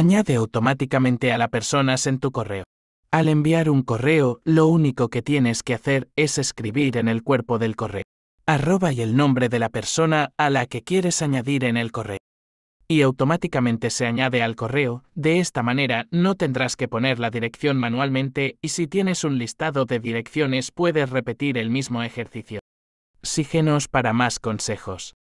añade automáticamente a la personas en tu correo. Al enviar un correo, lo único que tienes que hacer es escribir en el cuerpo del correo arroba y el nombre de la persona a la que quieres añadir en el correo. Y automáticamente se añade al correo, de esta manera no tendrás que poner la dirección manualmente y si tienes un listado de direcciones puedes repetir el mismo ejercicio. Sígenos para más consejos.